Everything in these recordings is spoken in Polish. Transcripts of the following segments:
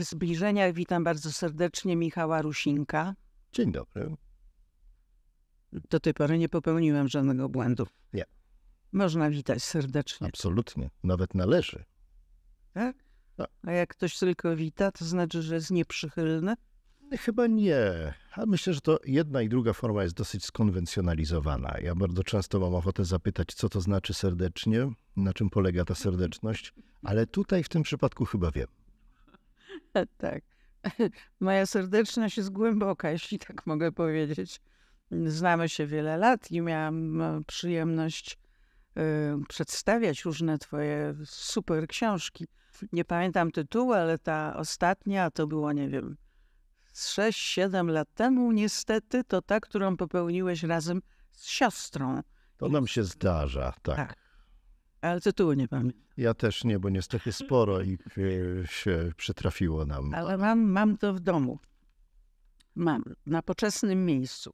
W zbliżeniach witam bardzo serdecznie Michała Rusinka. Dzień dobry. Do tej pory nie popełniłem żadnego błędu. Nie. Można witać serdecznie. Absolutnie. Nawet należy. Tak? No. A jak ktoś tylko wita, to znaczy, że jest nieprzychylny? Chyba nie. A myślę, że to jedna i druga forma jest dosyć skonwencjonalizowana. Ja bardzo często mam ochotę zapytać, co to znaczy serdecznie, na czym polega ta serdeczność, ale tutaj w tym przypadku chyba wiem. tak. Moja serdeczność jest głęboka, jeśli tak mogę powiedzieć. Znamy się wiele lat i miałam e, przyjemność e, przedstawiać różne twoje super książki. Nie pamiętam tytułu, ale ta ostatnia to było, nie wiem, 6-7 lat temu niestety, to ta, którą popełniłeś razem z siostrą. To nam się zdarza, tak. tak. Ale tytułu nie pamiętam. Ja też nie, bo niestety sporo ich e, się przytrafiło nam. Ale mam, mam to w domu. Mam, na poczesnym miejscu.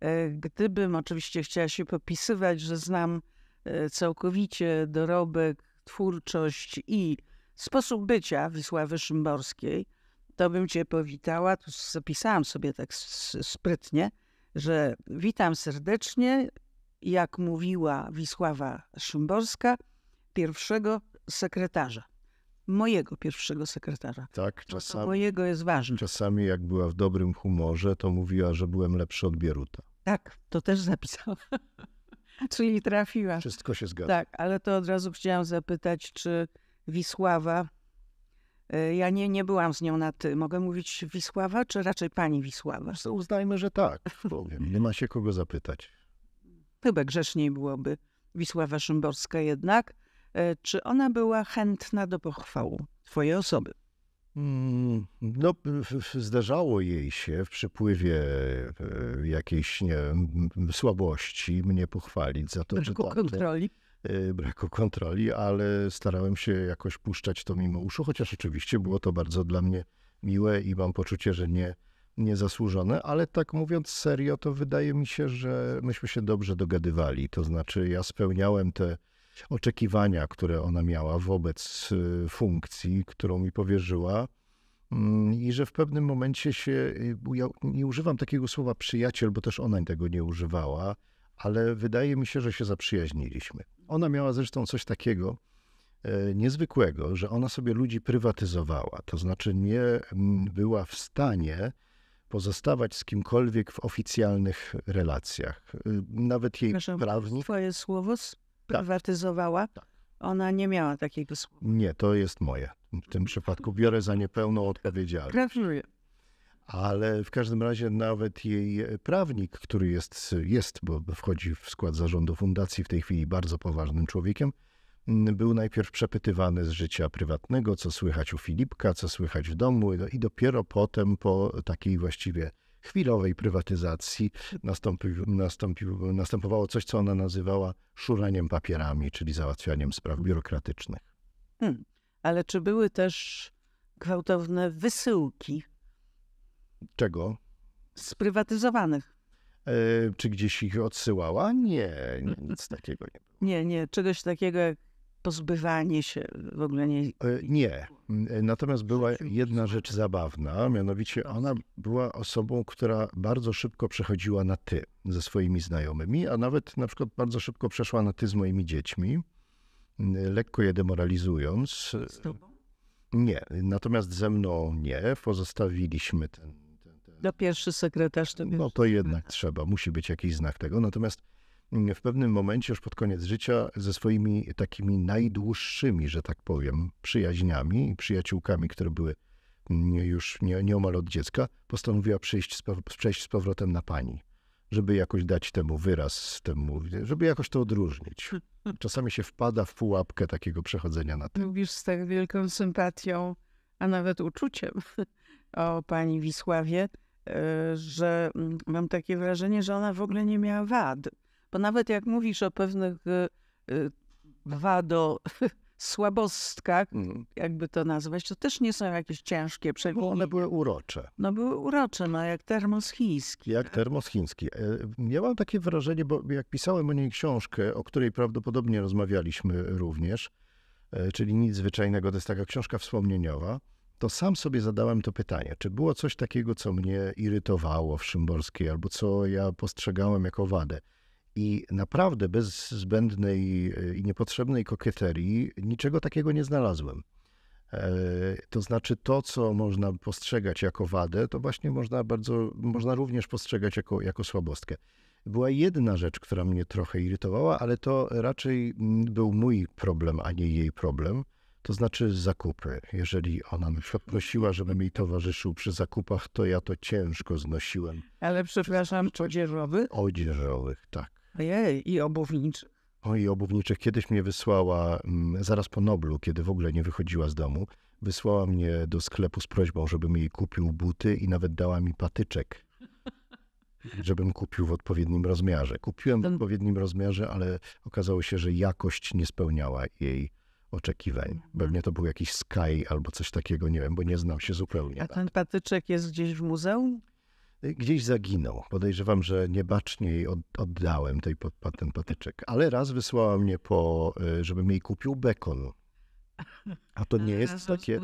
E, gdybym oczywiście chciała się popisywać, że znam e, całkowicie dorobek, twórczość i sposób bycia Wisławy Szymborskiej, to bym cię powitała. Tu zapisałam sobie tak sprytnie, że witam serdecznie, jak mówiła Wisława Szymborska – pierwszego sekretarza. Mojego pierwszego sekretarza. Tak, no czasami. Mojego jest ważne. Czasami, jak była w dobrym humorze, to mówiła, że byłem lepszy od Bieruta. Tak, to też zapisałam. Czyli trafiła. Wszystko się zgadza. Tak, ale to od razu chciałam zapytać, czy Wisława. E, ja nie, nie byłam z nią na ty. Mogę mówić Wisława, czy raczej pani Wisława? Uznajmy, że tak. Powiem. Nie ma się kogo zapytać. Chyba grzeszniej byłoby Wisława Szymborska jednak. E, czy ona była chętna do pochwału Twojej osoby? Mm, no, zdarzało jej się w przypływie e, jakiejś nie, słabości mnie pochwalić za to, braku tak, kontroli. E, braku kontroli, ale starałem się jakoś puszczać to mimo uszu, chociaż oczywiście było to bardzo dla mnie miłe i mam poczucie, że nie niezasłużone, ale tak mówiąc serio, to wydaje mi się, że myśmy się dobrze dogadywali. To znaczy, ja spełniałem te oczekiwania, które ona miała wobec y, funkcji, którą mi powierzyła. Mm, I że w pewnym momencie się, y, ja nie używam takiego słowa przyjaciel, bo też ona tego nie używała, ale wydaje mi się, że się zaprzyjaźniliśmy. Ona miała zresztą coś takiego e, niezwykłego, że ona sobie ludzi prywatyzowała, to znaczy nie była w stanie pozostawać z kimkolwiek w oficjalnych relacjach. Y, nawet jej Przepraszam, prawnik. Twoje słowo tak. prywatyzowała. Tak. Ona nie miała takiego słowa. Nie, to jest moje. W tym przypadku biorę za niepełną odpowiedzialność. Gratuluję. Ale w każdym razie nawet jej e, prawnik, który jest, jest, bo wchodzi w skład zarządu fundacji, w tej chwili bardzo poważnym człowiekiem, mm, był najpierw przepytywany z życia prywatnego, co słychać u Filipka, co słychać w domu, no i dopiero potem po takiej właściwie chwilowej prywatyzacji nastąpił, nastąpił, następowało coś, co ona nazywała szuraniem papierami, czyli załatwianiem spraw biurokratycznych. Hmm. Ale czy były też gwałtowne wysyłki? Czego? Sprywatyzowanych. E, czy gdzieś ich odsyłała? Nie, nic takiego nie było. Nie, nie, czegoś takiego jak pozbywanie się w ogóle nie. E, nie. E, natomiast była jedna rzecz zabawna, mianowicie ona była osobą, która bardzo szybko przechodziła na ty ze swoimi znajomymi, a nawet na przykład bardzo szybko przeszła na ty z moimi dziećmi, lekko je demoralizując. Z tobą? Nie. Natomiast ze mną nie. Pozostawiliśmy ten. ten, no, pierwszy sekretarz to No to jednak trzeba, musi być jakiś znak tego. Natomiast w pewnym momencie, już pod koniec życia, ze swoimi takimi najdłuższymi, że tak powiem, przyjaźniami i przyjaciółkami, które były mm, już nie, nieomal od dziecka, postanowiła przyjść z, przejść z powrotem na pani, żeby jakoś dać temu wyraz, temu, żeby jakoś to odróżnić. Czasami się wpada w pułapkę takiego przechodzenia na tym. Mówisz z tak wielką sympatią, a nawet uczuciem o pani Wisławie, e, że mm, mam takie wrażenie, że ona w ogóle nie miała wad bo nawet jak mówisz o pewnych y, y, wado słabostkach, mm. jakby to nazwać, to też nie są jakieś ciężkie Bo no, One były urocze. No były urocze, no jak termos chiński. Jak termos chiński. E, Miałam takie wrażenie, bo jak pisałem o niej książkę, o której prawdopodobnie rozmawialiśmy również, e, czyli nic zwyczajnego, to jest taka książka wspomnieniowa, to sam sobie zadałem to pytanie, czy było coś takiego, co mnie irytowało w Szymborskiej, albo co ja postrzegałem jako wadę. I naprawdę bez zbędnej e, i niepotrzebnej kokieterii niczego takiego nie znalazłem. E, to znaczy to, co można postrzegać jako wadę, to właśnie można, bardzo, można również postrzegać jako, jako słabostkę. Była jedna rzecz, która mnie trochę irytowała, ale to raczej mm, był mój problem, a nie jej problem. To znaczy zakupy. Jeżeli ona na przykład prosiła, żebym jej towarzyszył przy zakupach, to ja to ciężko znosiłem. Ale przepraszam, odzieżowych? Odzieżowych, tak. Ojej, i obuwniczych. Oj, obuwniczych. Kiedyś mnie wysłała, mm, zaraz po Noblu, kiedy w ogóle nie wychodziła z domu, wysłała mnie do sklepu z prośbą, żebym jej kupił buty i nawet dała mi patyczek, żebym kupił w odpowiednim rozmiarze. Kupiłem w odpowiednim rozmiarze, ale okazało się, że jakość nie spełniała jej oczekiwań. Mhm. Pewnie to był jakiś Sky albo coś takiego, nie wiem, bo nie znam się zupełnie. A ten patyczek jest gdzieś w muzeum? gdzieś zaginął. Podejrzewam, że niebacznie jej oddałem tej, ten patyczek. Ale raz wysłała mnie po, y, żebym jej kupił bekon. A to nie jest takie.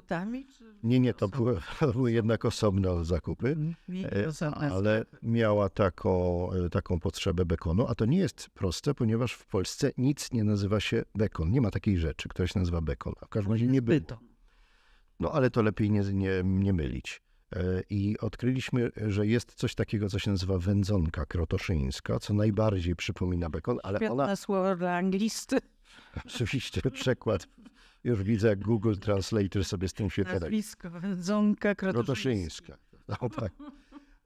nie, nie, to były, były, jednak osobne zakupy, e, ale miała taką, y, taką potrzebę bekonu, a to nie jest proste, ponieważ w Polsce nic nie nazywa się bekon. Nie ma takiej rzeczy, Ktoś nazywa bekon, a w każdym razie nie było. No ale to lepiej nie, nie, nie mylić. E, I odkryliśmy, że jest coś takiego, co się nazywa wędzonka krotoszyńska, co najbardziej przypomina bekon, ale Świetne ona... słowo dla anglisty. Oczywiście, przekład. Już widzę, jak Google Translator sobie z tym się teraz. Nazwisko, wędzonka krotoszyńska. No, tak.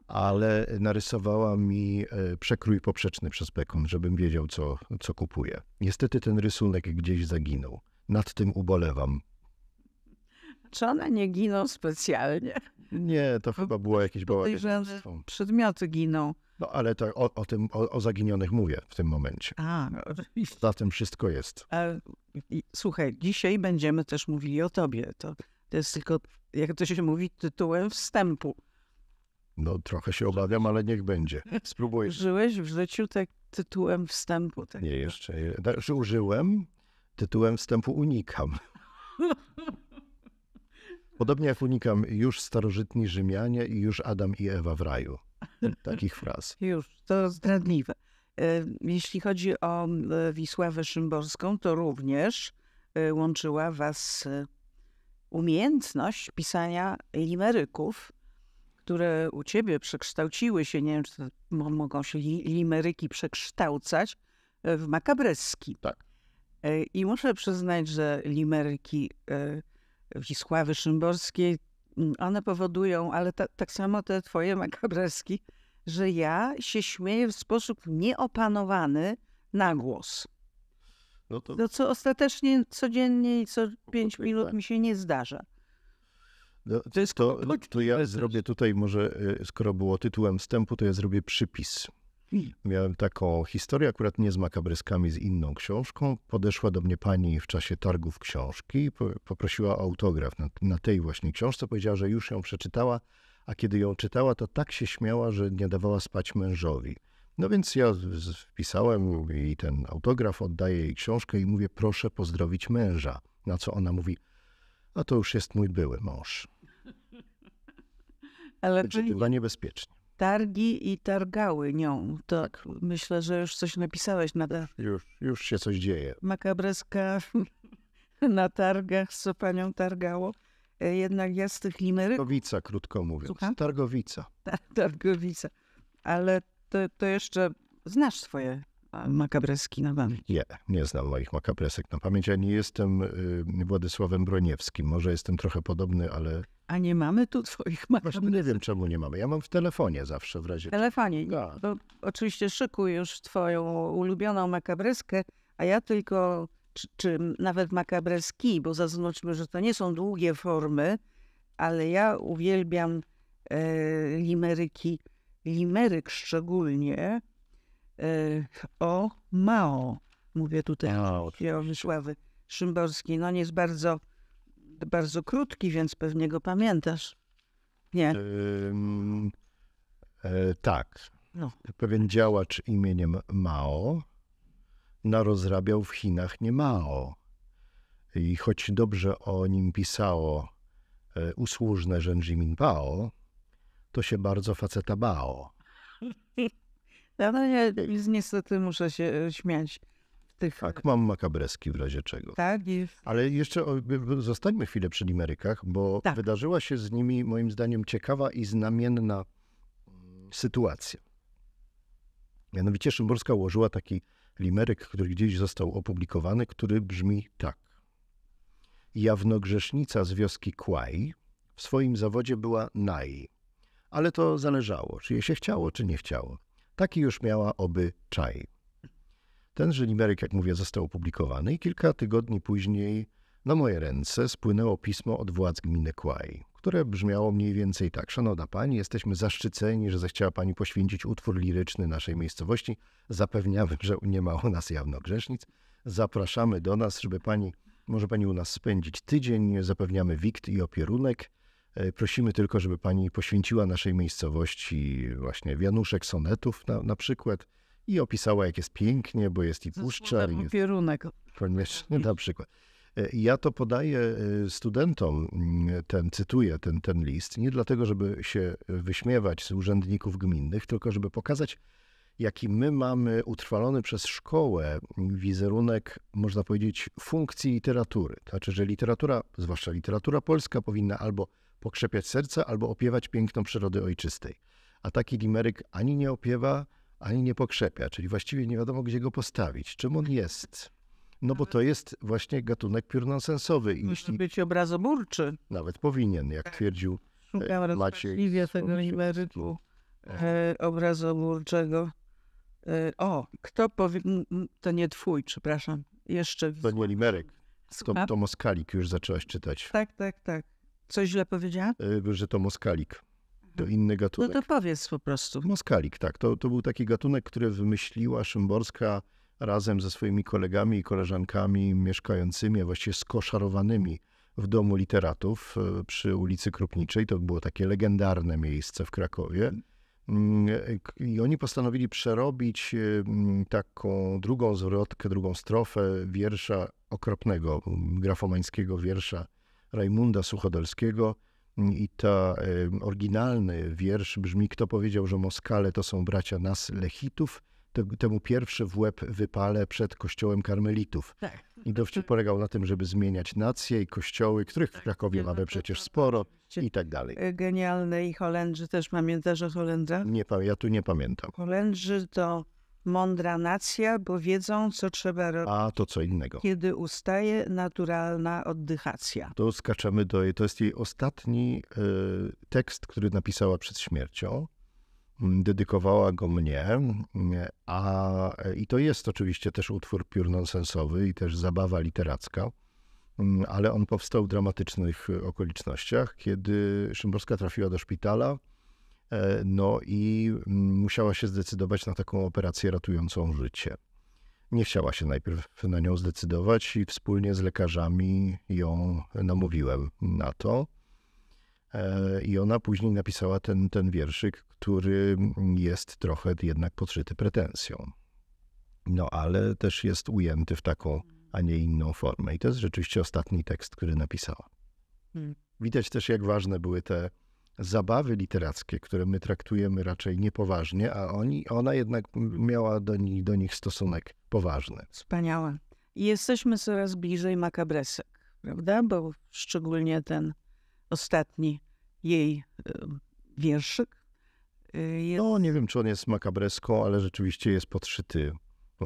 Ale narysowała mi e, przekrój poprzeczny przez bekon, żebym wiedział, co, co kupuję. Niestety ten rysunek gdzieś zaginął. Nad tym ubolewam. Czy one nie giną specjalnie? Nie, to chyba było jakieś bałagaństwo. przedmioty giną. No ale to o, o tym, o, o, zaginionych mówię w tym momencie. A, no, oczywiście. Za tym wszystko jest. A, i, słuchaj, dzisiaj będziemy też mówili o tobie. To, to jest tylko, jak to się mówi, tytułem wstępu. No trochę się obawiam, ale niech będzie. Spróbuję. Żyłeś w życiu tak tytułem wstępu. Tak? Nie, jeszcze. Znaczy użyłem, tytułem wstępu unikam. Podobnie jak unikam już starożytni Rzymianie i już Adam i Ewa w raju. Takich fraz. Już, to zdradliwe. E, jeśli chodzi o e, Wisławę Szymborską, to również e, łączyła was umiejętność pisania limeryków, które u ciebie przekształciły się, nie wiem, czy mogą się limeryki przekształcać, w makabreski. Tak. I muszę przyznać, że limeryki Wisławy Szymborskiej, mm, one powodują, ale ta, tak samo te twoje makabreski, że ja się śmieję w sposób nieopanowany na głos. No to... to no, co ostatecznie codziennie i co pięć tak. minut mi się nie zdarza. No, to, to, to ja zrobię tutaj może, y, skoro było tytułem wstępu, to ja zrobię przypis Miałem taką historię, akurat nie z makabryskami, z inną książką. Podeszła do mnie pani w czasie targów książki, poprosiła o autograf na, na tej właśnie książce. Powiedziała, że już ją przeczytała, a kiedy ją czytała, to tak się śmiała, że nie dawała spać mężowi. No więc ja wpisałem jej ten autograf, oddaję jej książkę i mówię, proszę pozdrowić męża. Na co ona mówi, a to już jest mój były mąż. Ale znaczy, to chyba niebezpiecznie targi i targały nią. To tak. myślę, że już coś napisałeś na dach. Już, już się coś dzieje. Makabreska na targach, co panią targało. E, jednak ja z tych limeryków... Targowica, krótko mówiąc. Słucham? Targowica. Ta, targowica. Ale to, to jeszcze znasz swoje makabreski na pamięć? Nie, nie znam moich makabresek na pamięć. Ja nie jestem y, Władysławem Broniewskim. Może jestem trochę podobny, ale... A nie mamy tu twoich makabresek? Właśnie nie wiem, czemu nie mamy. Ja mam w telefonie zawsze w razie... W telefonie? Ja. Tak. oczywiście szykuj już twoją ulubioną makabreskę, a ja tylko, czy, czy nawet makabreski, bo zaznaczmy, że to nie są długie formy, ale ja uwielbiam e, limeryki, limeryk szczególnie, E, o Mao. Mówię tutaj o Jarosławy Szymborski. No nie jest bardzo, bardzo krótki, więc pewnie go pamiętasz. Nie? E, tak. No. Pewien działacz imieniem Mao narozrabiał w Chinach nie Mao. I choć dobrze o nim pisało e, usłużne Rzędzi Minpao, to się bardzo faceta bało. Ja no nie, niestety muszę się e, śmiać. Tych... Tak, e, mam makabreski w razie czego. Tak, Ale jeszcze zostańmy chwilę przy Limerykach, bo tak. wydarzyła się z nimi moim zdaniem ciekawa i znamienna mm, sytuacja. Mianowicie Szymborska ułożyła taki limeryk, który gdzieś został opublikowany, który brzmi tak. Jawnogrzesznica z wioski Kłaj w swoim zawodzie była nai, ale to zależało, czy jej się chciało, czy nie chciało. Taki już miała obyczaj. Tenże limeryk, jak mówię, został opublikowany i kilka tygodni później na moje ręce spłynęło pismo od władz gminy Kłaj, które brzmiało mniej więcej tak. Szanowna Pani, jesteśmy zaszczyceni, że zechciała Pani poświęcić utwór liryczny naszej miejscowości. Zapewniamy, że nie ma u nas jawno grzesznic. Zapraszamy do nas, żeby Pani, może Pani u nas spędzić tydzień. Zapewniamy wikt i opierunek. E, prosimy tylko, żeby pani poświęciła naszej miejscowości właśnie wianuszek sonetów na, na przykład i opisała, jak jest pięknie, bo jest i puszcza. I jest... Pierunek. na przykład. E, ja to podaję e, studentom, mm, ten, cytuję ten, ten list, nie dlatego, żeby się wyśmiewać z urzędników gminnych, tylko żeby pokazać, jaki my mamy utrwalony przez szkołę wizerunek, można powiedzieć, funkcji literatury. To znaczy, że literatura, zwłaszcza literatura polska, powinna albo pokrzepiać serca albo opiewać piękną przyrody ojczystej. A taki limeryk ani nie opiewa, ani nie pokrzepia, czyli właściwie nie wiadomo, gdzie go postawić, czym on jest. No bo to jest właśnie gatunek piórnonsensowy. I Musi być obrazoburczy. Nawet powinien, jak tak. twierdził Szukam e, Maciej. tego limeryku e, e obrazoburczego. E, o, kto powie... To nie twój, przepraszam. Jeszcze... To nie limeryk. To, to Moskalik już zaczęłaś czytać. Tak, tak, tak. Coś źle powiedziała? E, że to moskalik. To mhm. inny no gatunek. No to powiedz po prostu. Moskalik, tak. To, to był taki gatunek, który wymyśliła Szymborska razem ze swoimi kolegami i koleżankami mieszkającymi, a właściwie skoszarowanymi w Domu Literatów e, przy ulicy Krupniczej. To było takie legendarne miejsce w Krakowie. Mhm. Mm, e, I oni postanowili przerobić taką drugą zwrotkę, drugą strofę wiersza okropnego, grafomańskiego wiersza Rajmunda Suchodolskiego i ta oryginalny wiersz brzmi, kto powiedział, że Moskale to są bracia nas, Lechitów, temu pierwszy w łeb wypale przed kościołem karmelitów. Tak. I dowcip polegał na tym, żeby zmieniać nacje i kościoły, których w tak, Krakowie mamy przecież sporo i tak dalej. E, genialne i Holendrzy też pamiętasz o Holendrach? Nie, ja tu nie pamiętam. Holendrzy to Mądra nacja, bo wiedzą, co trzeba robić. A to co innego. Kiedy ustaje naturalna oddychacja. To skaczemy do jej. To jest jej ostatni y, tekst, który napisała przed śmiercią. Mm, dedykowała go mnie. Mm, a, I to jest oczywiście też utwór piór nonsensowy i też zabawa literacka. Mm, ale on powstał w dramatycznych okolicznościach, kiedy Szymborska trafiła do szpitala E, no i musiała się zdecydować na taką operację ratującą życie. Nie chciała się najpierw na nią zdecydować i wspólnie z lekarzami ją namówiłem na to. E, I ona później napisała ten, ten wierszyk, który jest trochę jednak podszyty pretensją. No ale też jest ujęty w taką, a nie inną formę. I to jest rzeczywiście ostatni tekst, który napisała. Hmm. Widać też, jak ważne były te zabawy literackie, które my traktujemy raczej niepoważnie, a oni, ona jednak miała do, ni, do nich stosunek poważny. Wspaniałe. I jesteśmy coraz bliżej makabresek, prawda? Bo szczególnie ten ostatni jej y, wierszyk. Y, jest... No, nie wiem, czy on jest makabreską, ale rzeczywiście jest podszyty.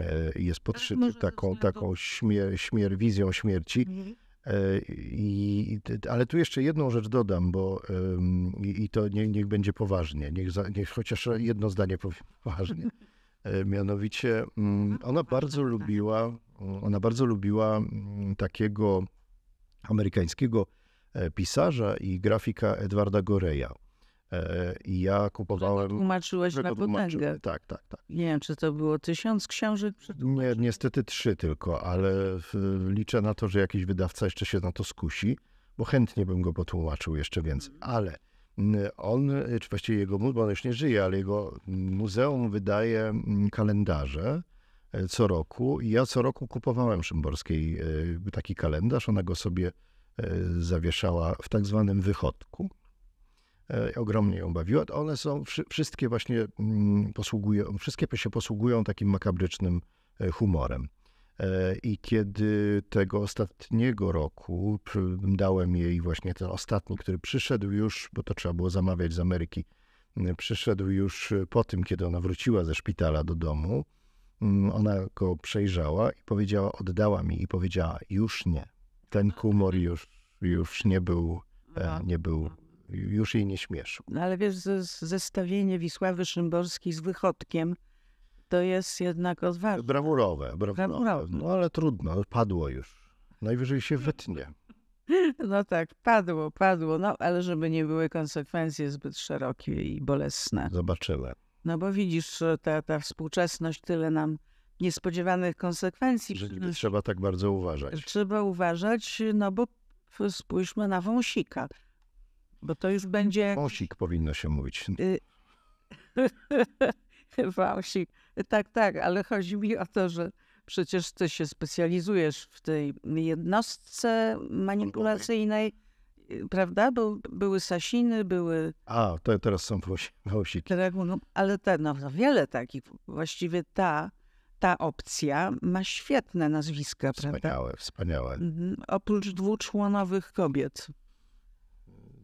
E, jest podszyty taką, taką śmier, śmier, wizją śmierci. Mhm i, ale tu jeszcze jedną rzecz dodam, bo i to nie, niech będzie poważnie, niech, za, niech chociaż jedno zdanie powiem poważnie. E, mianowicie mm, ona bardzo lubiła, ona bardzo lubiła mm, takiego amerykańskiego e, pisarza i grafika Edwarda Goreja. E, I ja kupowałem. Tłumaczyłeś na potęgę. Tak, tak, tak. Nie wiem, czy to było tysiąc książek? Nie, niestety trzy tylko, ale liczę na to, że jakiś wydawca jeszcze się na to skusi, bo chętnie bym go potłumaczył jeszcze więcej. Mhm. Ale mm, on, czy właściwie jego muzeum, bo on już nie żyje, ale jego muzeum wydaje mm, kalendarze e, co roku i ja co roku kupowałem Szymborskiej e, taki kalendarz. Ona go sobie zawieszała w tak zwanym wychodku E, ogromnie ją bawiła. One są, wszystkie właśnie mm, posługują, wszystkie się posługują takim makabrycznym e, humorem. E, I kiedy tego ostatniego roku dałem jej właśnie ten ostatni, który przyszedł już, bo to trzeba było zamawiać z Ameryki, przyszedł już po tym, kiedy ona wróciła ze szpitala do domu. Ona go przejrzała i powiedziała, oddała mi i powiedziała, już nie. Ten humor mhm. już, już nie był, nie był już jej nie śmieszył. No ale wiesz, zestawienie Wisławy Szymborskiej z Wychodkiem to jest jednak odważne. Brawurowe, brawurowe. No, brawurowe. No ale trudno, padło już. Najwyżej się wytnie. No tak, padło, padło, no ale żeby nie były konsekwencje zbyt szerokie i bolesne. Zobaczyłem. No bo widzisz, ta, ta współczesność tyle nam niespodziewanych konsekwencji. Że trzeba tak bardzo uważać. Trzeba uważać, no bo spójrzmy na wąsika bo to już będzie... Wąsik powinno się mówić. Y... Wąsik, tak, tak, ale chodzi mi o to, że przecież ty się specjalizujesz w tej jednostce manipulacyjnej, y, prawda? Był, były sasiny, były... A, to teraz są wąsiki. Ale te, no, no, wiele takich. Właściwie ta, ta opcja ma świetne nazwiska, wspaniałe, prawda? Wspaniałe, wspaniałe. Mhm. Oprócz dwuczłonowych kobiet.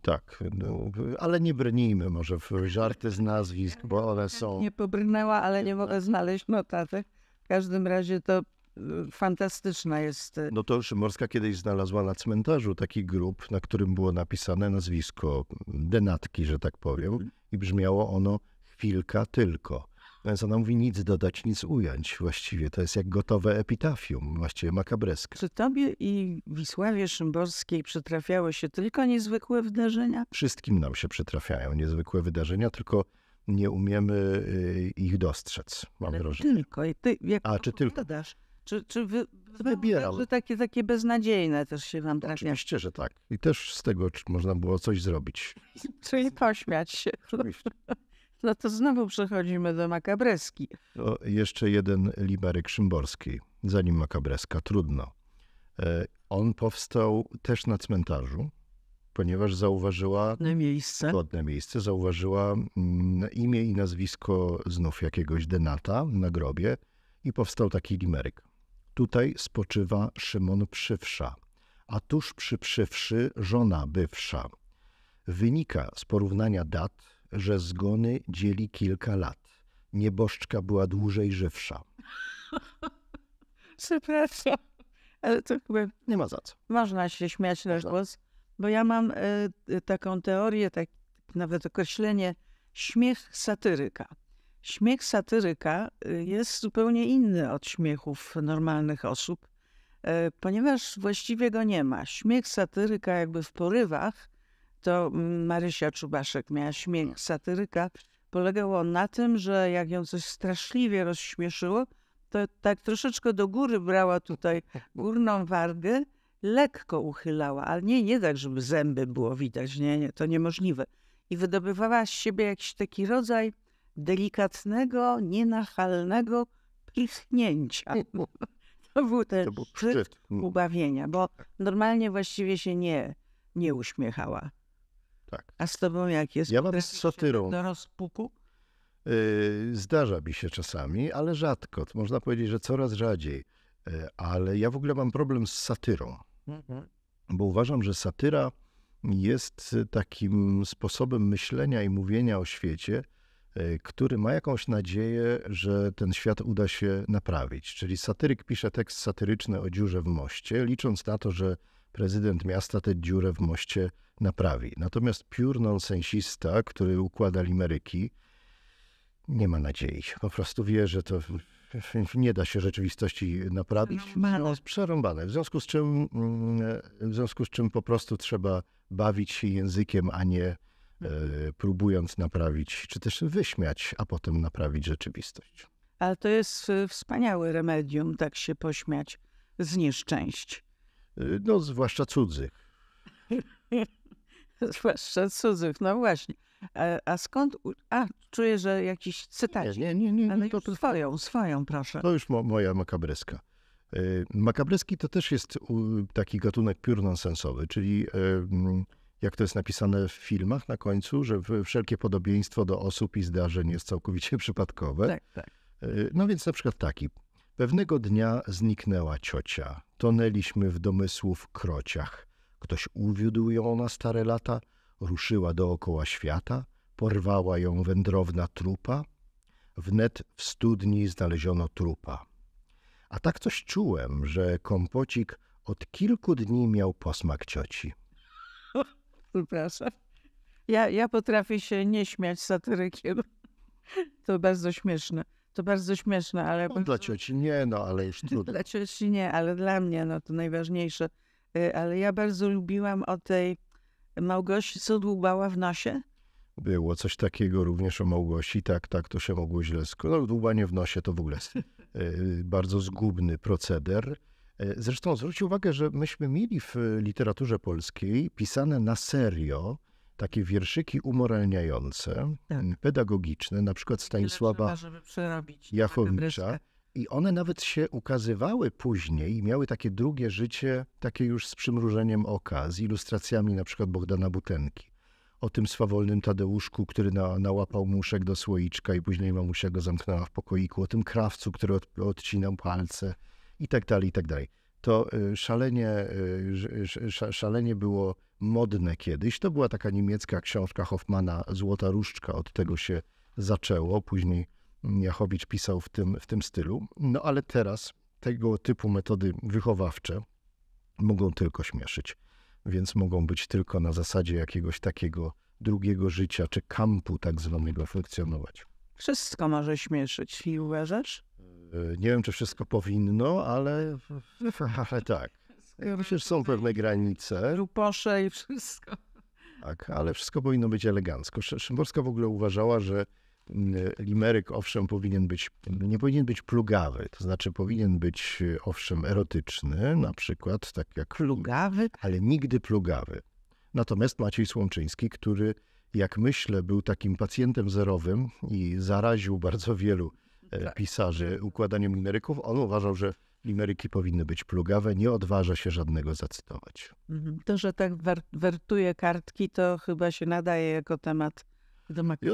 Tak, no, ale nie brnijmy może w żarty z nazwisk, bo one są... Nie pobrnęła, ale nie mogę znaleźć notatek. W każdym razie to y, fantastyczna jest. Y, no to morska kiedyś znalazła na cmentarzu taki grób, na którym było napisane nazwisko denatki, że tak powiem, mhm. i brzmiało ono chwilka tylko. Więc ona mówi nic dodać, nic ująć. Właściwie to jest jak gotowe epitafium, właściwie makabreskie. Czy tobie i Wisławie Szymborskiej przytrafiały się tylko niezwykłe wydarzenia? Wszystkim nam się przytrafiają niezwykłe wydarzenia, tylko nie umiemy y, ich dostrzec, mam Ale wrażenie. Tylko. I ty, jak A, czy tylko? Dodasz? Czy, czy wy, Wybieram. Tak, że takie, takie beznadziejne też się wam trafia. Oczywiście, że tak. I też z tego można było coś zrobić. Czyli pośmiać się. Oczywiście. No to znowu przechodzimy do makabreski. O, jeszcze jeden Libery Szymborskiej, zanim makabreska, trudno. E, on powstał też na cmentarzu, ponieważ zauważyła... Godne miejsce. Godne miejsce. Zauważyła mm, imię i nazwisko znów jakiegoś denata na grobie i powstał taki limeryk. Tutaj spoczywa Szymon Przywsza, a tuż przy Przywszy żona bywsza. Wynika z porównania dat że zgony dzieli kilka lat. Nieboszczka była dłużej żywsza. Przepraszam, ale to chyba... Nie ma za co. Można się śmiać na głos, bo ja mam y, taką teorię, tak, nawet określenie śmiech satyryka. Śmiech satyryka e, jest zupełnie inny od śmiechów normalnych osób, e, ponieważ właściwie go nie ma. Śmiech satyryka jakby w porywach to Marysia Czubaszek miała śmiech mm. satyryka. Polegał on na tym, że jak ją coś straszliwie rozśmieszyło, to tak troszeczkę do góry brała tutaj górną wargę, lekko uchylała, ale nie, nie tak, żeby zęby było widać, nie, nie, to niemożliwe. I wydobywała z siebie jakiś taki rodzaj delikatnego, nienachalnego pichnięcia. To był ten to był szczyt mm. ubawienia, bo normalnie właściwie się nie, nie uśmiechała. Tak. A z tobą jak jest? Ja mam z satyrą. Tak do rozpuku? Y, zdarza mi się czasami, ale rzadko. Można powiedzieć, że coraz rzadziej. Y, ale ja w ogóle mam problem z satyrą. Mhm. Bo uważam, że satyra jest takim sposobem myślenia i mówienia o świecie, y, który ma jakąś nadzieję, że ten świat uda się naprawić. Czyli satyryk pisze tekst satyryczny o dziurze w moście, licząc na to, że prezydent miasta tę dziurę w moście naprawi. Natomiast piór nonsensista, który układa limeryki, nie ma nadziei. Po prostu wie, że to nie da się rzeczywistości naprawić. No, przerąbane. W związku, z czym, mm, w związku z czym po prostu trzeba bawić się językiem, a nie e, próbując naprawić, czy też wyśmiać, a potem naprawić rzeczywistość. Ale to jest wspaniałe remedium, tak się pośmiać z nieszczęść. Y, no, zwłaszcza cudzych. Zwłaszcza cudzych, no właśnie. A, a, skąd. A, czuję, że jakiś cytat. Nie, nie, nie. nie Ale to, to, swoją, swoją, proszę. To już mo, moja makabreska. E, makabreski to też jest taki gatunek piór nonsensowy, czyli e, jak to jest napisane w filmach na końcu, że wszelkie podobieństwo do osób i zdarzeń jest całkowicie przypadkowe. Tak, tak. E, no więc na przykład taki. Pewnego dnia zniknęła ciocia. Tonęliśmy w domysłu w krociach. Ktoś uwiódł ją na stare lata, ruszyła dookoła świata, porwała ją wędrowna trupa. Wnet w studni znaleziono trupa. A tak coś czułem, że kompocik od kilku dni miał posmak cioci. przepraszam. Ja, ja potrafię się nie śmiać satyrykiem. To bardzo śmieszne. To bardzo śmieszne, ale... No, bardzo... Dla cioci nie, no ale już trudno. Dla cioci nie, ale dla mnie no, to najważniejsze. Y, ale ja bardzo lubiłam o tej Małgosi, co dłubała w nosie. Było coś takiego również o Małgosi, tak, tak, to się mogło źle skończyć. No, dłubanie w nosie to w ogóle jest y, bardzo zgubny proceder. Y, zresztą zwróć uwagę, że myśmy mieli w literaturze polskiej pisane na serio takie wierszyki umoralniające, tak. pedagogiczne, na przykład Stanisława tak, Jachowicza. I one nawet się ukazywały później i miały takie drugie życie, takie już z przymrużeniem oka, z ilustracjami na przykład Bogdana Butenki. O tym swawolnym Tadeuszku, który na, nałapał muszek do słoiczka i później mamusia go zamknęła w pokoiku, o tym krawcu, który od, odcinał palce i tak dalej, i tak dalej. To y, szalenie, y, szalenie było modne kiedyś. To była taka niemiecka książka Hoffmana, Złota Różdżka, od tego się zaczęło. Później Jachowicz pisał w tym, w tym stylu. No ale teraz tego typu metody wychowawcze mogą tylko śmieszyć, więc mogą być tylko na zasadzie jakiegoś takiego drugiego życia czy kampu tak zwanego funkcjonować. Wszystko może śmieszyć i uważasz? E, nie wiem, czy wszystko powinno, ale, ale tak. Ja myślę, że są pewne granice. Ruposze i wszystko. Tak, ale wszystko powinno być elegancko. Szymborska w ogóle uważała, że Y, limeryk owszem powinien być, nie powinien być plugawy, to znaczy powinien być y, owszem erotyczny, na przykład tak jak... Plugawy? Ale nigdy plugawy. Natomiast Maciej Słomczyński, który jak myślę był takim pacjentem zerowym i zaraził bardzo wielu e, tak. pisarzy układaniem limeryków, on uważał, że limeryki powinny być plugawe, nie odważa się żadnego zacytować. Mhm. To, że tak wertuje kartki, to chyba się nadaje jako temat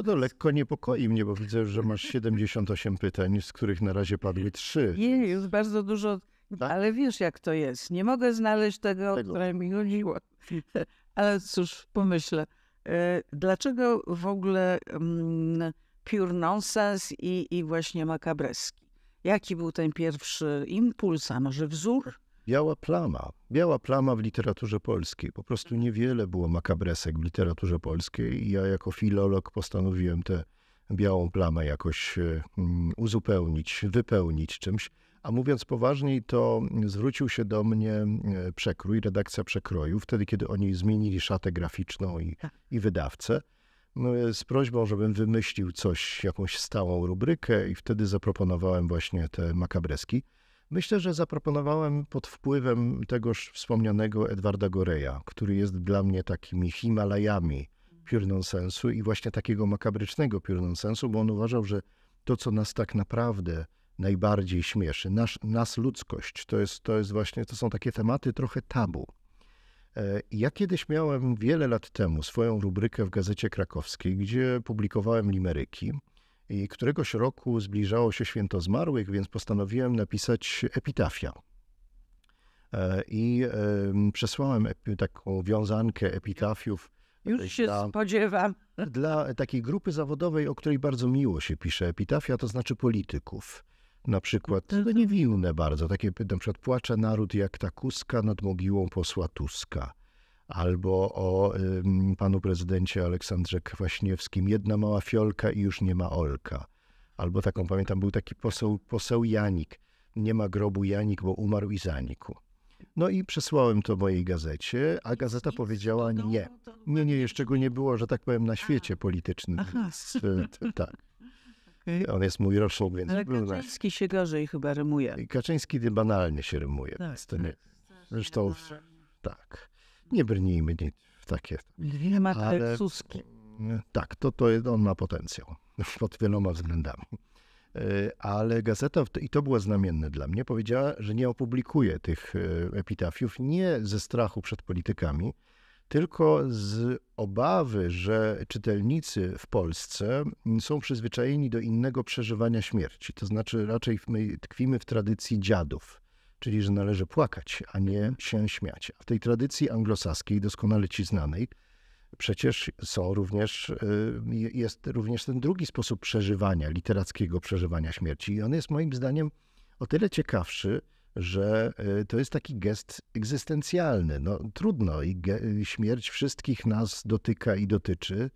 to lekko niepokoi mnie, bo widzę, że masz 78 pytań, z których na razie padły trzy. Nie, Jest bardzo dużo, tak? ale wiesz jak to jest. Nie mogę znaleźć tego, tego. które mi chodziło. Ale cóż, pomyślę. E, dlaczego w ogóle mm, pure nonsense i, i właśnie makabreski? Jaki był ten pierwszy impuls, a może wzór? biała plama. Biała plama w literaturze polskiej. Po prostu mhm. niewiele było makabresek w literaturze polskiej. i Ja jako filolog postanowiłem tę białą plamę jakoś e, mm, uzupełnić, wypełnić czymś. A mówiąc poważniej, to zwrócił się do mnie e, przekrój, redakcja przekroju, wtedy kiedy oni zmienili szatę graficzną i, tak. i wydawcę no, e, z prośbą, żebym wymyślił coś, jakąś stałą rubrykę i wtedy zaproponowałem właśnie te makabreski. Myślę, że zaproponowałem pod wpływem tegoż wspomnianego Edwarda Goreja, który jest dla mnie takimi Himalajami piór nonsensu i właśnie takiego makabrycznego piór nonsensu, bo on uważał, że to, co nas tak naprawdę najbardziej śmieszy, nasz, nas ludzkość, to jest, to jest właśnie, to są takie tematy trochę tabu. E, ja kiedyś miałem wiele lat temu swoją rubrykę w Gazecie Krakowskiej, gdzie publikowałem limeryki. I któregoś roku zbliżało się święto zmarłych, więc postanowiłem napisać epitafia. E, I przesłałem taką wiązankę epitafiów. Już się dla, spodziewam. Dla takiej grupy zawodowej, o której bardzo miło się pisze epitafia, to znaczy polityków. Na przykład no niewinne bardzo, takie na przykład płacze naród jak ta kuska nad mogiłą posła Tuska albo o panu prezydencie Aleksandrze Kwaśniewskim. Jedna mała fiolka i już nie ma Olka. Albo taką, pamiętam, był taki poseł, poseł Janik. Nie ma grobu Janik, bo umarł i zanikł. No i przesłałem to mojej gazecie, a gazeta powiedziała nie. Nie, nie, jeszcze go nie było, że tak powiem, na świecie politycznym. Aha. Tak. On jest mój rocznik, więc... Ale Kaczyński się gorzej chyba rymuje. Kaczyński banalnie się rymuje. Tak. tak. Zresztą, tak. Nie brnijmy nic w takie. ma ale... Suski. Mm, tak, to, to jest, on ma potencjał pod wieloma względami. E, ale gazeta, i to było znamienne dla mnie, powiedziała, że nie opublikuje tych e, epitafiów nie ze strachu przed politykami, tylko z obawy, że czytelnicy w Polsce mm, są przyzwyczajeni do innego przeżywania śmierci. To znaczy, raczej my tkwimy w tradycji dziadów czyli że należy płakać, a nie się śmiać. W tej tradycji anglosaskiej, doskonale ci znanej, przecież są również, y, jest również ten drugi sposób przeżywania, literackiego przeżywania śmierci. I on jest moim zdaniem o tyle ciekawszy, że y, to jest taki gest egzystencjalny. No, trudno i śmierć wszystkich nas dotyka i dotyczy,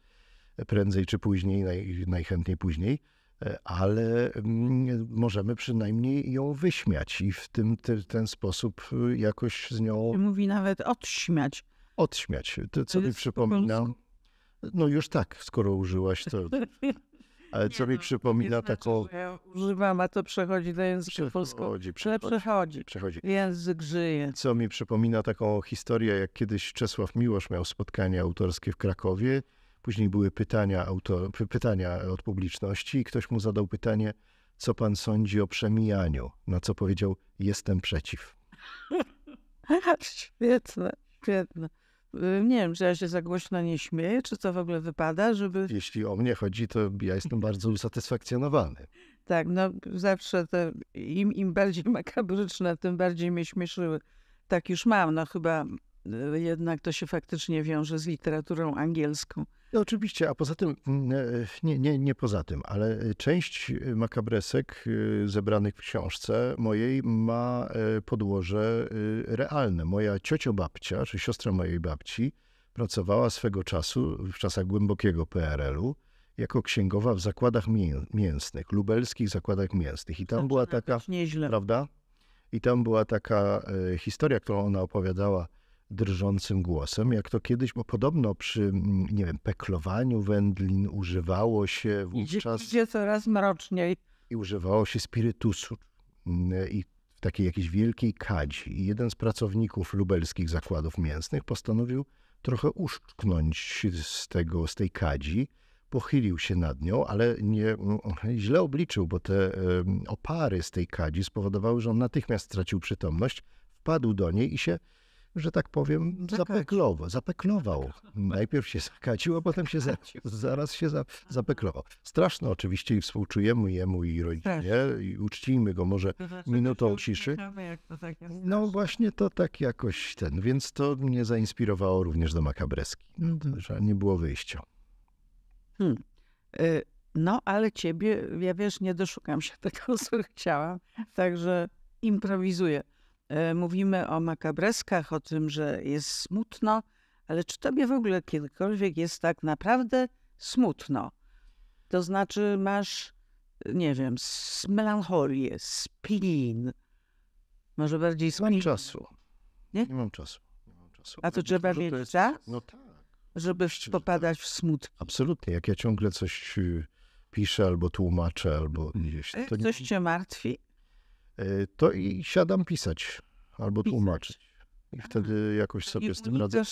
prędzej czy później, naj najchętniej później ale mm, możemy przynajmniej ją wyśmiać i w tym ten sposób y, jakoś z nią. Mówi nawet odśmiać. Odśmiać. To, co to mi przypomina. No już tak, skoro użyłaś to. Ale co nie, mi no, przypomina znaczy, taką. Znaczy, ja używam, a to przechodzi do języka przechodzi, polskiego. Przechodzi, przechodzi. przechodzi. Język żyje. Co mi przypomina taką historię, jak kiedyś Czesław Miłosz miał spotkanie autorskie w Krakowie Później były pytania, autor, pytania od publiczności i ktoś mu zadał pytanie, co pan sądzi o przemijaniu, na co powiedział, jestem przeciw. świetne, świetne. Y, nie wiem, czy ja się za głośno nie śmieję, czy to w ogóle wypada, żeby... Jeśli o mnie chodzi, to ja jestem bardzo usatysfakcjonowany. Tak, no zawsze to im, im bardziej makabryczne, tym bardziej mnie śmieszyły. Tak już mam, no chyba y, jednak to się faktycznie wiąże z literaturą angielską. No oczywiście, a poza tym, mm, e, nie, nie, nie poza tym, ale e, część e, makabresek zebranych w książce mojej ma podłoże realne. Moja ciociobabcia, czy siostra mojej babci, pracowała swego czasu, w czasach głębokiego PRL-u, jako księgowa w zakładach mięsnych, lubelskich zakładach mięsnych. I tam była taka, nieźle. prawda? I tam była taka historia, którą ona opowiadała, drżącym głosem, jak to kiedyś, bo podobno przy, nie wiem, peklowaniu wędlin używało się wówczas... Idzie coraz mroczniej. I używało się spirytusu i w takiej jakiejś wielkiej kadzi. I jeden z pracowników lubelskich zakładów mięsnych postanowił trochę uszczknąć z, tego, z tej kadzi, pochylił się nad nią, ale nie, źle obliczył, bo te opary z tej kadzi spowodowały, że on natychmiast stracił przytomność, wpadł do niej i się że tak powiem, zapeklował. zapeklował. Najpierw się zakacił, a potem się za, zaraz się za, zapeklował. Straszne oczywiście i współczujemy jemu i rodzinie i uczcijmy go może znaczy, minutą ciszy. Tak no właśnie to tak jakoś ten, więc to mnie zainspirowało również do makabreski, no że nie było wyjścia. Hmm. E, no, ale ciebie, ja wiesz, nie doszukam się tego, co chciałam, także improwizuję. E, mówimy o makabreskach, o tym, że jest smutno, ale czy tobie w ogóle kiedykolwiek jest tak naprawdę smutno? To znaczy masz, nie wiem, melancholię, spin, może bardziej spin. Nie mam czasu. Nie? nie mam czasu. Nie mam czasu. A to trzeba mieć jest... czas? No tak. Żeby Szczerze, popadać tak. w smutki. Absolutnie. Jak ja ciągle coś y, piszę albo tłumaczę, albo gdzieś. E, to coś nie... cię martwi? Y, to i siadam pisać albo tłumaczyć. I wtedy jakoś sobie z tym radzę.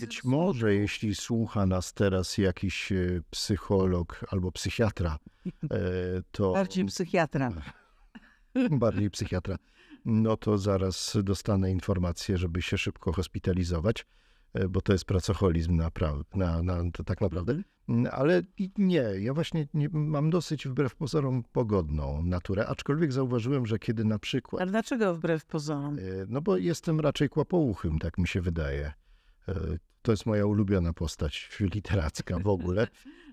Być może, jeśli słucha nas teraz jakiś y, psycholog albo psychiatra, e, to. Bardziej psychiatra. E, bardziej psychiatra. No to zaraz dostanę informację, żeby się szybko hospitalizować. E, bo to jest pracocholizm naprawdę, na, na, tak naprawdę. Mm, ale nie, ja właśnie nie, mam dosyć wbrew pozorom pogodną naturę, aczkolwiek zauważyłem, że kiedy na przykład. Ale dlaczego wbrew pozorom? E, no bo jestem raczej kłapouchym, tak mi się wydaje. E, to jest moja ulubiona postać literacka w ogóle,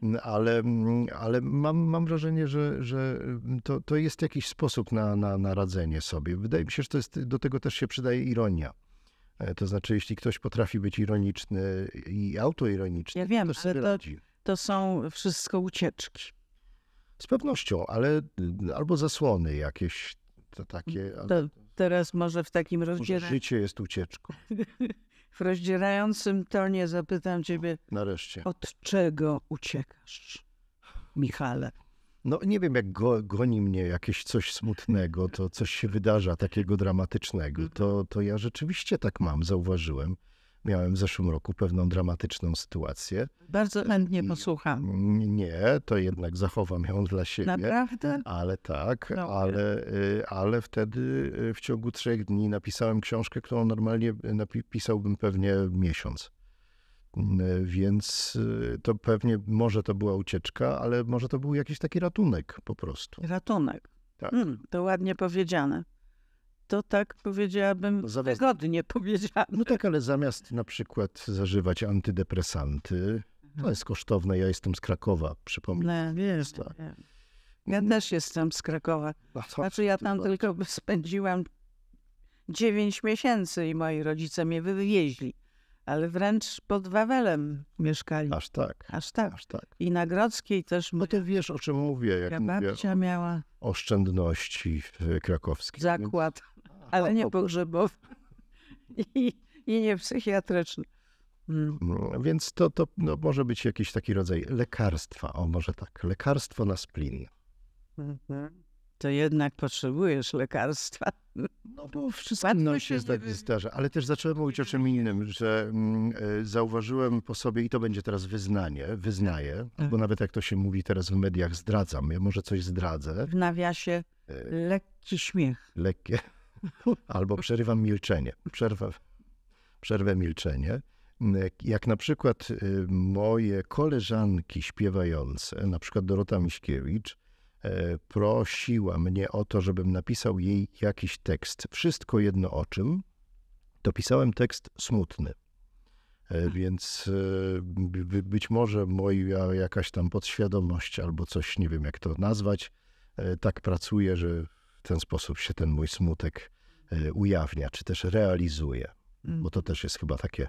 mm, ale, mm, ale mam, mam wrażenie, że, że to, to jest jakiś sposób na, na, na radzenie sobie. Wydaje mi się, że to jest, do tego też się przydaje ironia. E, to znaczy, jeśli ktoś potrafi być ironiczny i autoironiczny, ja wiem, to sobie ale to, to są wszystko ucieczki. Z pewnością, ale y, albo zasłony jakieś to takie. To teraz może w takim rozdzielaniu. Życie jest ucieczką. w rozdzierającym tonie zapytam no, ciebie. Nareszcie. Od czego uciekasz, Michale? No nie wiem, jak go, goni mnie jakieś coś smutnego, to coś się wydarza takiego dramatycznego, mhm. to, to ja rzeczywiście tak mam, zauważyłem. Miałem w zeszłym roku pewną dramatyczną sytuację. Bardzo e, chętnie posłucham. Nie, to jednak zachowam ją dla siebie. Naprawdę? Ale tak, no. ale, y, ale wtedy y, w ciągu trzech dni napisałem książkę, którą normalnie y, napisałbym pewnie miesiąc. E, więc e, to pewnie może to była ucieczka, ale może to był jakiś taki ratunek po prostu. Ratunek. Tak. Hmm, to ładnie powiedziane. To tak powiedziałabym no zamiast, wygodnie powiedziane. No tak, ale zamiast na przykład zażywać antydepresanty, to mhm. jest kosztowne. Ja jestem z Krakowa, przypomnę. Nie, no, nie tak. Ja też jestem z Krakowa. No znaczy ja tam tylko spędziłam 9 miesięcy i moi rodzice mnie wywieźli ale wręcz pod Wawelem mieszkali. Aż tak. Aż tak. Aż tak. I na Grodzkiej też... No ty wiesz, o czym mówię, jak babcia mówię miała... Oszczędności e, krakowskie. Zakład, więc... ale nie pogrzebowy I, i nie psychiatryczny. Hmm. No, więc to, to no, może być jakiś taki rodzaj lekarstwa, o może tak, lekarstwo na splin. Mhm to jednak potrzebujesz lekarstwa. No bo wszystko no, się tak zdarza. Ale też zacząłem mówić o czym mhm. innym, że mm, e, zauważyłem po sobie, i to będzie teraz wyznanie, wyznaję, mhm. bo nawet jak to się mówi teraz w mediach, zdradzam. Ja może coś zdradzę. W nawiasie e, lekki śmiech. Lekkie. Albo przerywam milczenie. Przerwę, przerwę milczenie. Mm, jak na przykład y, moje koleżanki śpiewające, na przykład Dorota Miśkiewicz, E, prosiła mnie o to, żebym napisał jej jakiś tekst, wszystko jedno o czym, to pisałem tekst smutny. E, hmm. Więc e, być może moja jakaś tam podświadomość albo coś, nie wiem jak to nazwać, tak pracuje, że w ten sposób się ten mój smutek ujawnia, czy też realizuje. Hmm. Bo to też jest chyba takie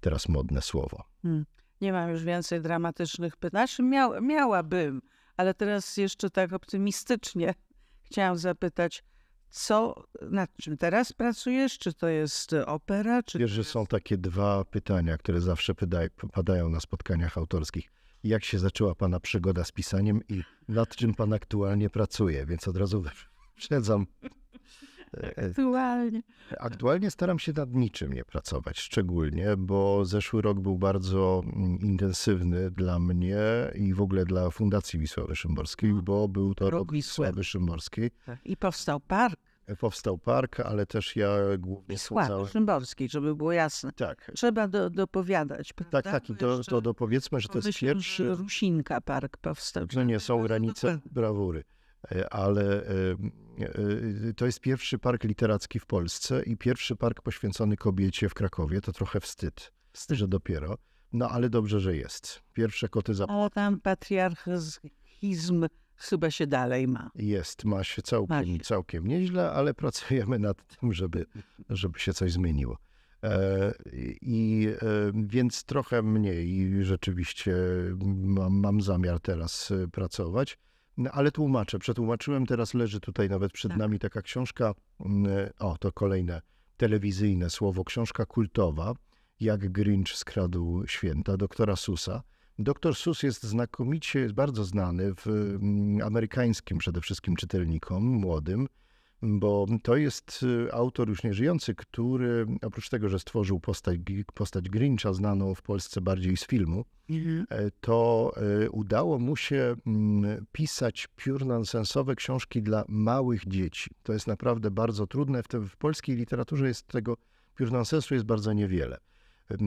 teraz modne słowo. Hmm. Nie mam już więcej dramatycznych pytań. Znaczy, miał, miałabym, ale teraz jeszcze tak optymistycznie chciałam zapytać, co, nad czym teraz pracujesz? Czy to jest opera? Czy Wiesz, że są takie dwa pytania, które zawsze padają na spotkaniach autorskich. Jak się zaczęła Pana przygoda z pisaniem i nad czym Pan aktualnie pracuje? Więc od razu wyprzedzam tak. Aktualnie. Aktualnie staram się nad niczym nie pracować szczególnie, bo zeszły rok był bardzo mm, intensywny dla mnie i w ogóle dla Fundacji Wisławy Szymborskiej, bo był to rok, rok Wisławy Szymborskiej. Tak. I powstał park. E, powstał park, ale też ja głównie. Wisławy Szymborskiej, żeby było jasne. Tak. Trzeba do, dopowiadać. Tak, prawda? Tak, tak. I to, to dopowiedzmy, że to jest pierwszy. Rusinka park powstał. No nie są granice brawury e, ale Y, y, to jest pierwszy park literacki w Polsce i pierwszy park poświęcony kobiecie w Krakowie. To trochę wstyd, wstyd. że dopiero. No ale dobrze, że jest. Pierwsze koty za... O tam patriarchizm chyba się dalej ma. Jest, ma się całkiem, ma się. całkiem nieźle, ale pracujemy nad tym, żeby, żeby się coś zmieniło. E, I e, więc trochę mniej rzeczywiście mam, mam zamiar teraz e, pracować. No, ale tłumaczę, przetłumaczyłem, teraz leży tutaj nawet przed tak. nami taka książka, mm, o to kolejne telewizyjne słowo, książka kultowa, jak Grinch skradł święta, doktora Susa. Doktor Sus jest znakomicie, bardzo znany w mm, amerykańskim przede wszystkim czytelnikom, młodym, bo to jest y, autor już nieżyjący, który oprócz tego, że stworzył postać, postać Grincha, znaną w Polsce bardziej z filmu, mhm. e, to e, udało mu się mm, pisać piór nonsensowe książki dla małych dzieci. To jest naprawdę bardzo trudne. W, te, w polskiej literaturze jest tego piór nonsensu jest bardzo niewiele.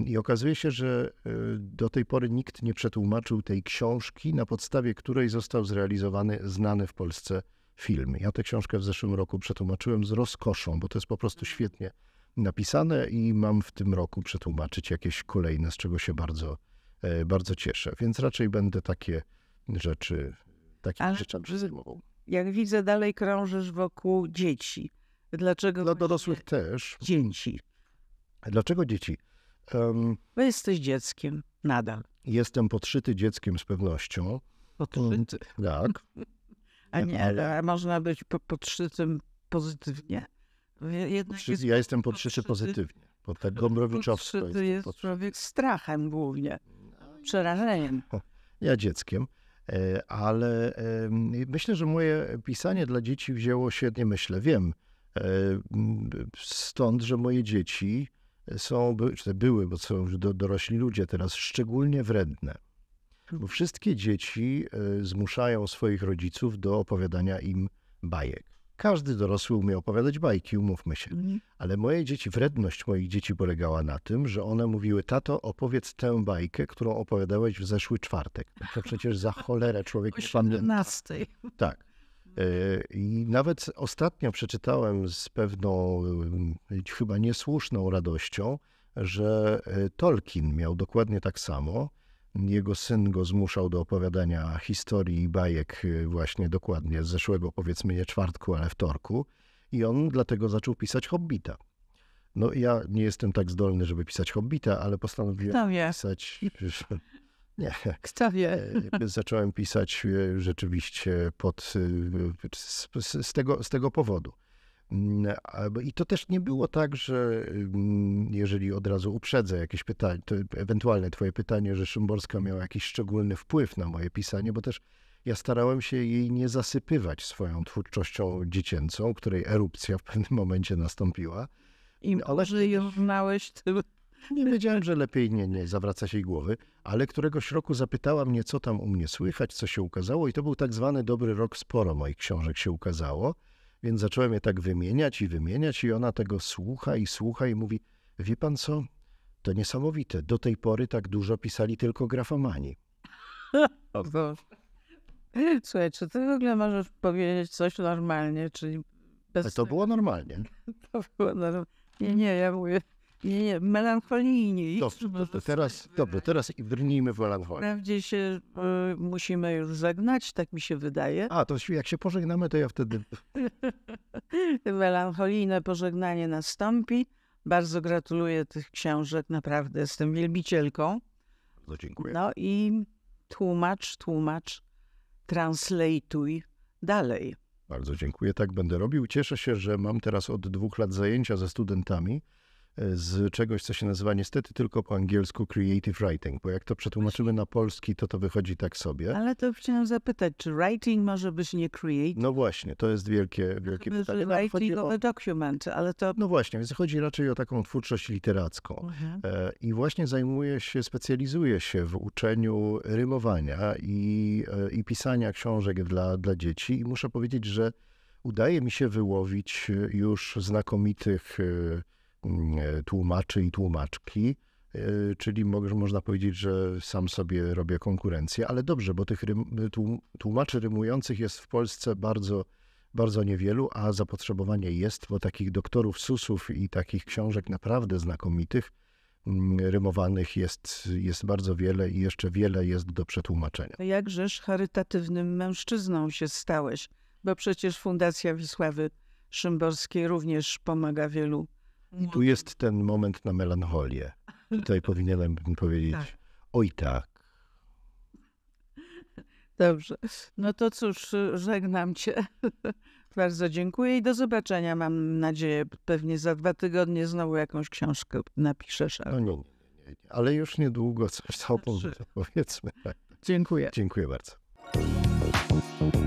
I okazuje się, że e, do tej pory nikt nie przetłumaczył tej książki, na podstawie której został zrealizowany znany w Polsce film. Ja tę książkę w zeszłym roku przetłumaczyłem z rozkoszą, bo to jest po prostu mhm. świetnie napisane i mam w tym roku przetłumaczyć jakieś kolejne, z czego się bardzo, e, bardzo cieszę. Więc raczej będę takie rzeczy, takie rzeczy Jak widzę, dalej krążysz wokół dzieci. Dlaczego? Dla dorosłych też. Dzieci. Dlaczego dzieci? Um, Bo jesteś dzieckiem nadal. Jestem podszyty dzieckiem z pewnością. Podszyty. Um, tak. A nie, a no. można być po, podszytym pozytywnie. ja jestem podszyty, podszyty pozytywnie. Bo tak Gombrowiczowsko jest. jest człowiek strachem głównie, no przerażeniem. Ja dzieckiem, e, ale myślę, że moje pisanie dla dzieci wzięło się, nie myślę, wiem, e, stąd, że moje dzieci są, czy były, bo są już dorośli ludzie teraz, szczególnie wredne bo wszystkie dzieci e, zmuszają swoich rodziców do opowiadania im bajek. Każdy dorosły umie opowiadać bajki, umówmy się. Mhm. Ale moje dzieci, wredność moich dzieci polegała na tym, że one mówiły, tato, opowiedz tę bajkę, którą opowiadałeś w zeszły czwartek. To przecież za cholerę człowiek... O 17. Tak. E, I nawet ostatnio przeczytałem z pewną, e, chyba niesłuszną radością, że Tolkien miał dokładnie tak samo jego syn go zmuszał do opowiadania historii i bajek y, właśnie dokładnie z zeszłego, powiedzmy nie czwartku, ale wtorku. I on dlatego zaczął pisać Hobbita. No ja nie jestem tak zdolny, żeby pisać Hobbita, ale postanowiłem pisać... Nie. Kto wie? E, e, zacząłem pisać y, rzeczywiście pod, y, z, z, tego, z tego powodu. Mm, I to też nie było tak, że mm, jeżeli od razu uprzedzę jakieś pytanie, to ewentualne twoje pytanie, że Szymborska miała jakiś szczególny wpływ na moje pisanie, bo też ja starałem się jej nie zasypywać swoją twórczością dziecięcą, której erupcja w pewnym momencie nastąpiła. I no, ale że ją znałeś tym. Nie wiedziałem, że lepiej nie, nie się jej głowy, ale któregoś roku zapytała mnie, co tam u mnie słychać, co się ukazało, i to był tak zwany dobry rok, sporo moich książek się ukazało. Więc zacząłem je tak wymieniać i wymieniać, i ona tego słucha i słucha i mówi: Wie pan co? To niesamowite. Do tej pory tak dużo pisali tylko grafomani. Słuchaj, czy ty w ogóle możesz powiedzieć coś normalnie, czyli bez. Ale to było normalnie. to było normalnie. Nie, nie, ja mówię nie, nie, melancholijnie. Dobrze, teraz, dobrze, teraz brnijmy w melancholię. Wprawdzie się y, musimy już żegnać, tak mi się wydaje. A, to jak się pożegnamy, to ja wtedy... Melancholijne pożegnanie nastąpi. Bardzo gratuluję tych książek, naprawdę jestem wielbicielką. Bardzo dziękuję. No i tłumacz, tłumacz, translejtuj dalej. Bardzo dziękuję, tak będę robił. Cieszę się, że mam teraz od dwóch lat zajęcia ze studentami z czegoś, co się nazywa niestety tylko po angielsku creative writing, bo jak to przetłumaczymy na polski, to to wychodzi tak sobie. Ale to chciałam zapytać, czy writing może być nie creative? No właśnie, to jest wielkie, wielkie pytanie. No, writing a document, ale to... No właśnie, więc chodzi raczej o taką twórczość literacką. Mhm. E, I właśnie zajmuje się, specjalizuje się w uczeniu rymowania i, e, i pisania książek dla, dla dzieci i muszę powiedzieć, że udaje mi się wyłowić e, już znakomitych tłumaczy i tłumaczki, e, czyli można powiedzieć, że sam sobie robię konkurencję, ale dobrze, bo tych tłumaczy rymujących jest w Polsce bardzo, bardzo niewielu, a zapotrzebowanie jest, bo takich doktorów susów i takich książek naprawdę znakomitych, mm, rymowanych jest, jest bardzo wiele i jeszcze wiele jest do przetłumaczenia. Jakżeż charytatywnym mężczyzną się stałeś, bo przecież Fundacja Wisławy Szymborskiej również pomaga wielu i tu jest ten moment na melancholię. Tutaj powinienem powiedzieć, tak. oj tak. Dobrze. No to cóż, żegnam cię. Bardzo dziękuję i do zobaczenia. Mam nadzieję, pewnie za dwa tygodnie znowu jakąś książkę napiszesz. No nie, nie, nie, ale już niedługo coś całą powiedzmy. Dziękuję. Dziękuję bardzo.